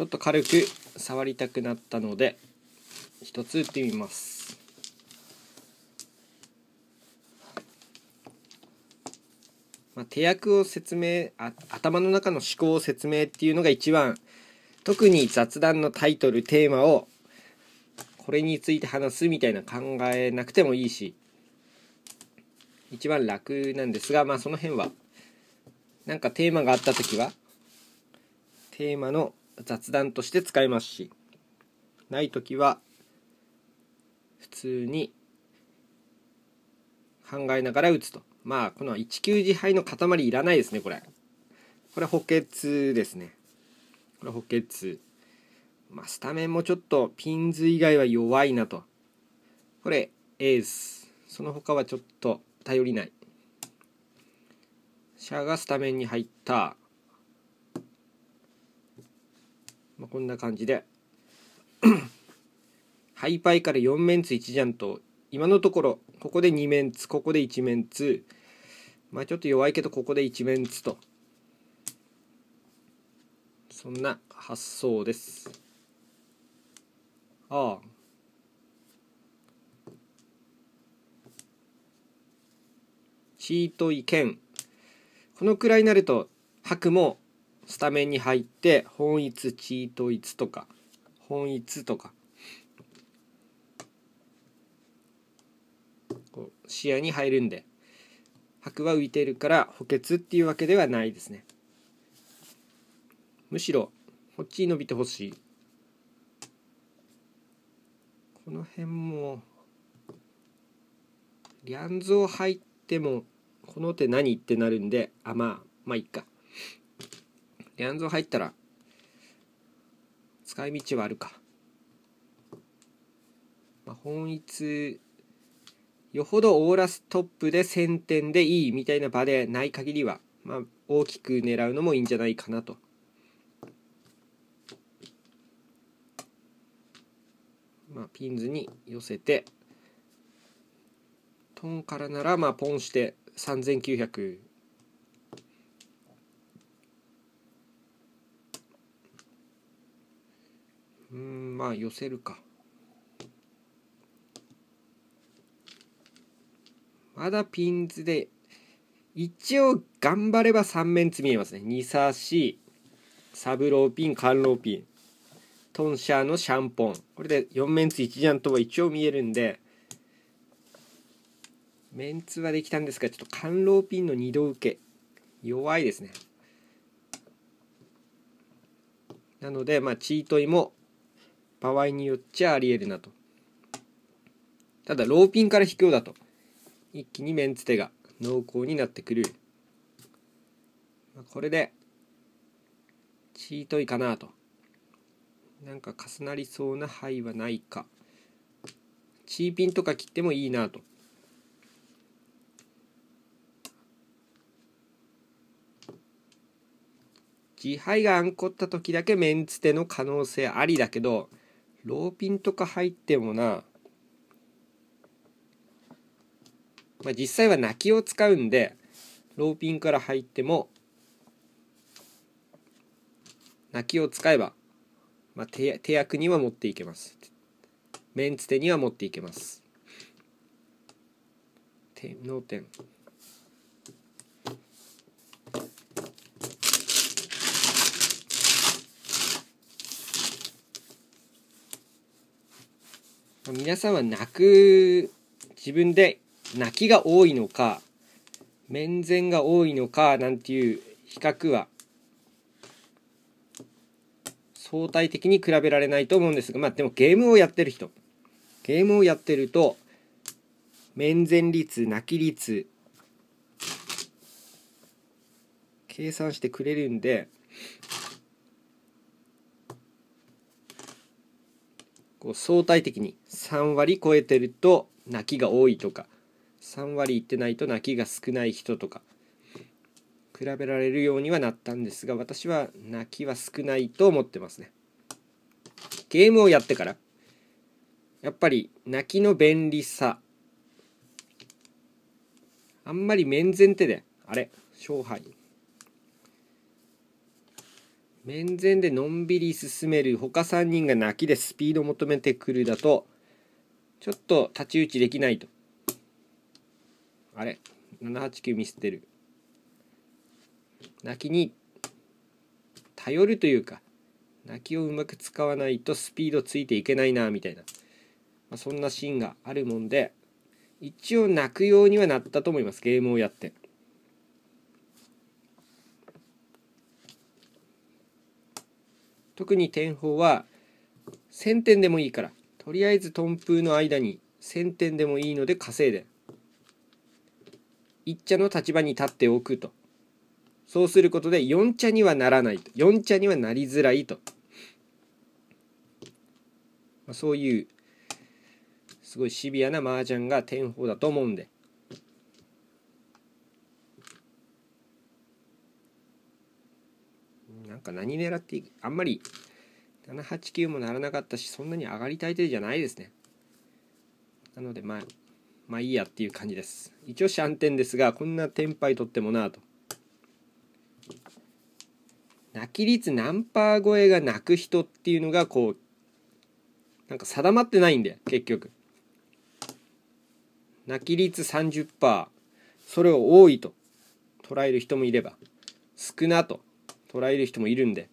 ちょっと軽く触りたくなったので一つ打ってみますまあ、手役を説明あ頭の中の思考を説明っていうのが一番特に雑談のタイトルテーマをこれについて話すみたいな考えなくてもいいし一番楽なんですがまあその辺はなんかテーマがあった時はテーマの雑談として使いますしない時は普通に考えながら打つとまあこの1球自敗の塊いらないですねこれこれ補欠ですねこれ補欠まあスタメンもちょっとピンズ以外は弱いなとこれエースその他はちょっと頼りないシャがスタメンに入ったこんな感じで ハイパイから4面ツ1ジャンと今のところここで2面ツここで1面ツまあちょっと弱いけどここで1面ツとそんな発想ですああチートイケンこのくらいになると白もスタメンに入って本一チートイツとか本一とか視野に入るんで白は浮いてるから補欠っていうわけではないですねむしろこっちに伸びてほしいこの辺もリャンズを入ってもこの手何ってなるんであまあまあいっかリアンズ入ったら使い道はあるか、まあ、本一よほどオーラストップで1000点でいいみたいな場でない限りは、まあ、大きく狙うのもいいんじゃないかなと。まあ、ピンズに寄せてトンからならまあポンして3900まあ寄せるかまだピンズで一応頑張れば3面積見えますね2サシサブローピンカンローピントンシャーのシャンポンこれで4面積1ジャンとは一応見えるんでメンツはできたんですがちょっと貫ロピンの2度受け弱いですねなのでまあチートイも場合によっちゃありえるなとただローピンから卑怯だと一気にメンツ手が濃厚になってくるこれでチートいかなとなんか重なりそうな牌はないかチーピンとか切ってもいいなと自敗があんこった時だけメンツ手の可能性ありだけどローピンとか入ってもな、まあ、実際は泣きを使うんでローピンから入っても泣きを使えば、まあ、手手役には持っていけますメンツ手には持っていけます天脳天。皆さんは泣く自分で泣きが多いのか面前が多いのかなんていう比較は相対的に比べられないと思うんですがまあでもゲームをやってる人ゲームをやってると面前率泣き率計算してくれるんでこう相対的に3割超えてると泣きが多いとか3割いってないと泣きが少ない人とか比べられるようにはなったんですが私は泣きは少ないと思ってますねゲームをやってからやっぱり泣きの便利さあんまり面前手であれ勝敗面前でのんびり進める他3人が泣きでスピードを求めてくるだとちょっと太刀打ちできないとあれ789ミスってる泣きに頼るというか泣きをうまく使わないとスピードついていけないなみたいな、まあ、そんなシーンがあるもんで一応泣くようにはなったと思いますゲームをやって特に天保は1000点でもいいからとりあえず頓風の間に1000点でもいいので稼いで一茶の立場に立っておくとそうすることで4茶にはならないと4茶にはなりづらいと、まあ、そういうすごいシビアな麻雀が天保だと思うんでんか何狙ってあんまり789もならなかったしそんなに上がりたい手じゃないですねなのでまあまあいいやっていう感じです一応シャンテンですがこんなテンパイ取ってもなと泣き率何パー超えが泣く人っていうのがこうなんか定まってないんで結局泣き率30%それを多いと捉える人もいれば少なと捉える人もいるんで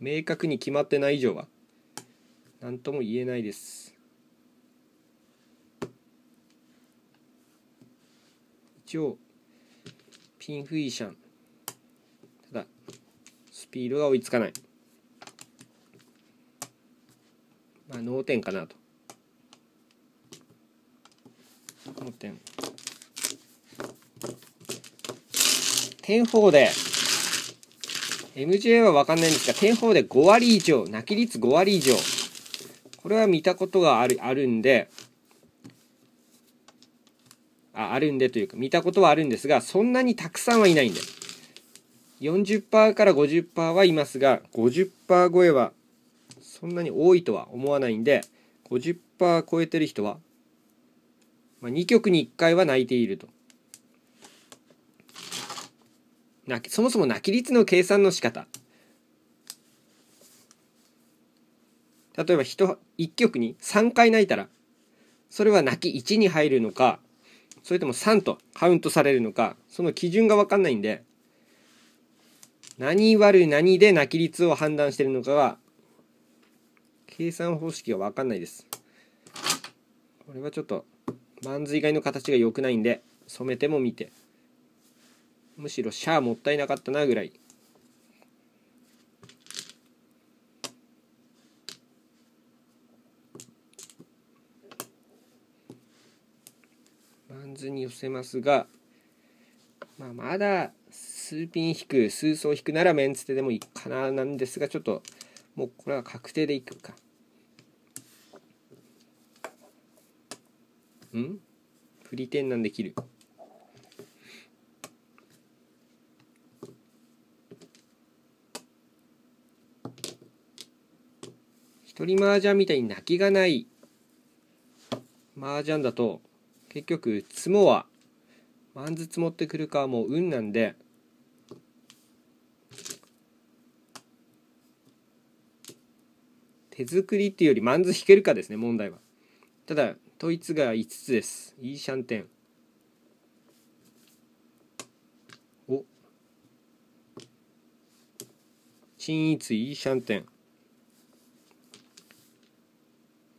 明確に決まってない以上は何とも言えないです。一応ピンフイシャンただスピードが追いつかないまあ脳天かなと脳天。天方で、MJ はわかんないんですが、天方で5割以上、泣き率5割以上。これは見たことがある、あるんで、あ、あるんでというか、見たことはあるんですが、そんなにたくさんはいないんで。40%から50%はいますが、50%超えはそんなに多いとは思わないんで、50%超えてる人は、まあ、2曲に1回は泣いていると。そもそも泣き率の計算の仕方例えば 1, 1曲に3回泣いたらそれは泣き1に入るのかそれとも3とカウントされるのかその基準が分かんないんで何割る何で泣き率を判断してるのかは、計算方式が分かんないですこれはちょっと万ン以外の形が良くないんで染めても見て。むしろシャアもったいなかったなぐらいバンズに寄せますが、まあ、まだ数ピン引く数層引くならメンツででもいいかななんですがちょっともうこれは確定でいくかんプリテンなんで切る。一人麻雀みたいに泣きがない麻雀だと結局積もはマンズ積もってくるかはもう運なんで手作りっていうよりマンズ引けるかですね問題はただ統一が5つですいいシャンテンお新一イーシャンテン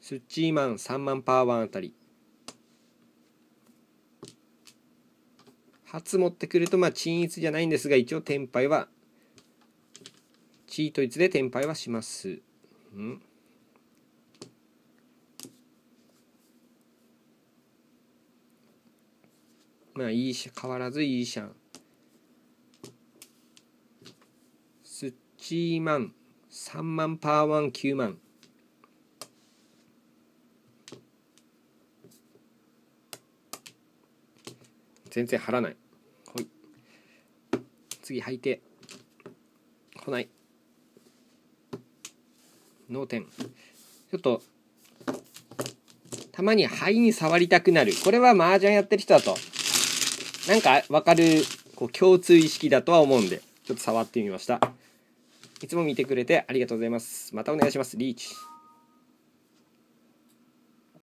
スッチーマン3万パーワンあたり初持ってくるとまあ鎮逸じゃないんですが一応天敗はチートイツで天敗はします、うんまあいいし変わらずいいシャンスッチーマン3万パーワン9万全然張らないはい次履いて来ない脳天ちょっとたまに肺に触りたくなるこれは麻雀やってる人だとなんかわかるこう共通意識だとは思うんでちょっと触ってみましたいつも見てくれてありがとうございますまたお願いしますリーチ